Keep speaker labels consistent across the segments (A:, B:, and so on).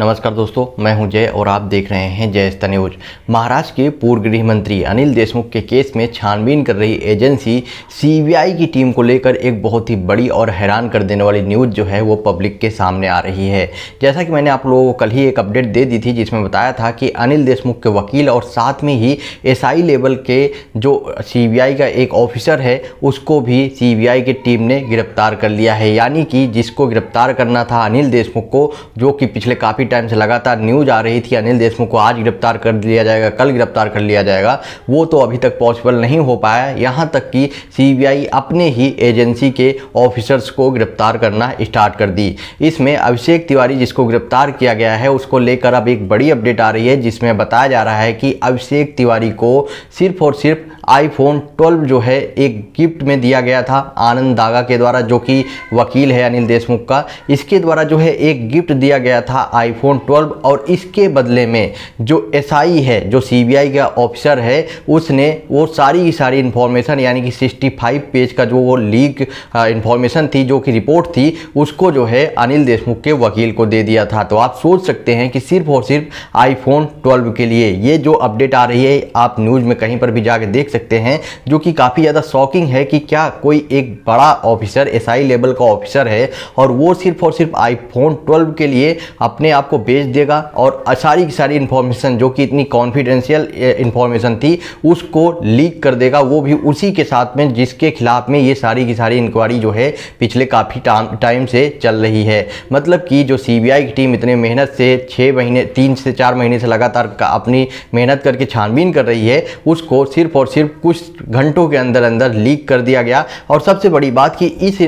A: नमस्कार दोस्तों मैं हूं जय और आप देख रहे हैं जय जयस्ता न्यूज महाराष्ट्र के पूर्व गृह मंत्री अनिल देशमुख के केस में छानबीन कर रही एजेंसी सीबीआई की टीम को लेकर एक बहुत ही बड़ी और हैरान कर देने वाली न्यूज़ जो है वो पब्लिक के सामने आ रही है जैसा कि मैंने आप लोगों को कल ही एक अपडेट दे दी थी जिसमें बताया था कि अनिल देशमुख के वकील और साथ में ही एस लेवल के जो सी का एक ऑफिसर है उसको भी सी की टीम ने गिरफ्तार कर लिया है यानी कि जिसको गिरफ्तार करना था अनिल देशमुख को जो कि पिछले काफ़ी काफ़ी टाइम से लगातार न्यूज आ रही थी अनिल देशमुख को आज गिरफ्तार कर लिया जाएगा कल गिरफ्तार कर लिया जाएगा वो तो अभी तक पॉसिबल नहीं हो पाया यहाँ तक कि सी अपने ही एजेंसी के ऑफिसर्स को गिरफ्तार करना स्टार्ट कर दी इसमें अभिषेक तिवारी जिसको गिरफ्तार किया गया है उसको लेकर अब एक बड़ी अपडेट आ रही है जिसमें बताया जा रहा है कि अभिषेक तिवारी को सिर्फ और सिर्फ आईफोन 12 जो है एक गिफ्ट में दिया गया था आनंद दागा के द्वारा जो कि वकील है अनिल देशमुख का इसके द्वारा जो है एक गिफ्ट दिया गया था आई आईफोन 12 और इसके बदले में जो एसआई है जो सीबीआई का ऑफिसर है उसने वो सारी की सारी इन्फॉर्मेशन यानी कि 65 पेज का जो वो लीक इन्फॉर्मेशन थी जो कि रिपोर्ट थी उसको जो है अनिल देशमुख के वकील को दे दिया था तो आप सोच सकते हैं कि सिर्फ और सिर्फ आईफोन 12 के लिए ये जो अपडेट आ रही है आप न्यूज़ में कहीं पर भी जाके देख सकते हैं जो कि काफ़ी ज़्यादा शॉकिंग है कि क्या कोई एक बड़ा ऑफिसर एसआई लेवल का ऑफिसर है और वो सिर्फ और सिर्फ आईफोन 12 के लिए अपने आप आपको बेच देगा और सारी की सारी इन्फॉर्मेशन जो कि इतनी कॉन्फिडेंशियल इन्फॉर्मेशन थी उसको लीक कर देगा वो भी उसी के साथ में जिसके खिलाफ में ये सारी की सारी इंक्वायरी जो है पिछले काफ़ी टाइम से चल रही है मतलब कि जो सीबीआई की टीम इतने मेहनत से छः महीने तीन से चार महीने से लगातार अपनी मेहनत करके छानबीन कर रही है उसको सिर्फ और सिर्फ कुछ घंटों के अंदर अंदर लीक कर दिया गया और सबसे बड़ी बात कि इस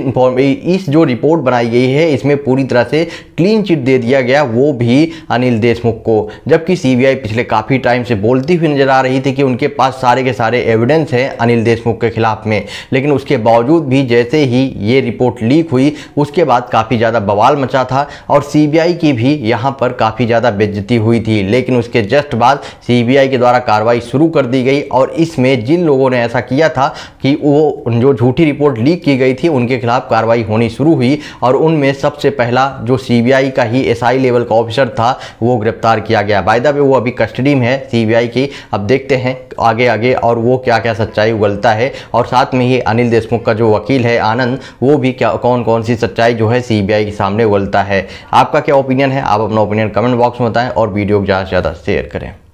A: इस जो रिपोर्ट बनाई गई है इसमें पूरी तरह से क्लीन चिट दे दिया गया वो भी अनिल देशमुख को जबकि सीबीआई पिछले काफ़ी टाइम से बोलती हुई नजर आ रही थी कि उनके पास सारे के सारे एविडेंस हैं अनिल देशमुख के खिलाफ में लेकिन उसके बावजूद भी जैसे ही ये रिपोर्ट लीक हुई उसके बाद काफ़ी ज़्यादा बवाल मचा था और सीबीआई की भी यहाँ पर काफ़ी ज़्यादा बेज्जती हुई थी लेकिन उसके जस्ट बाद सीबीआई के द्वारा कार्रवाई शुरू कर दी गई और इसमें जिन लोगों ने ऐसा किया था कि वो जो झूठी रिपोर्ट लीक की गई थी उनके खिलाफ कार्रवाई होनी शुरू हुई और उनमें सबसे पहला जो सीबीआई का ही एसआई लेवल का ऑफिसर था वो गिरफ्तार किया गया वायदा भी वो अभी कस्टडी में है सीबीआई की अब देखते हैं आगे आगे और वो क्या क्या सच्चाई उगलता है और साथ में ही अनिल देशमुख का जो वकील है आनंद वो भी क्या कौन कौन सी सच्चाई जो है सीबीआई के सामने उगलता है आपका क्या ओपिनियन है आप अपना ओपिनियन कमेंट बॉक्स में बताएं और वीडियो को ज़्यादा से ज़्यादा शेयर करें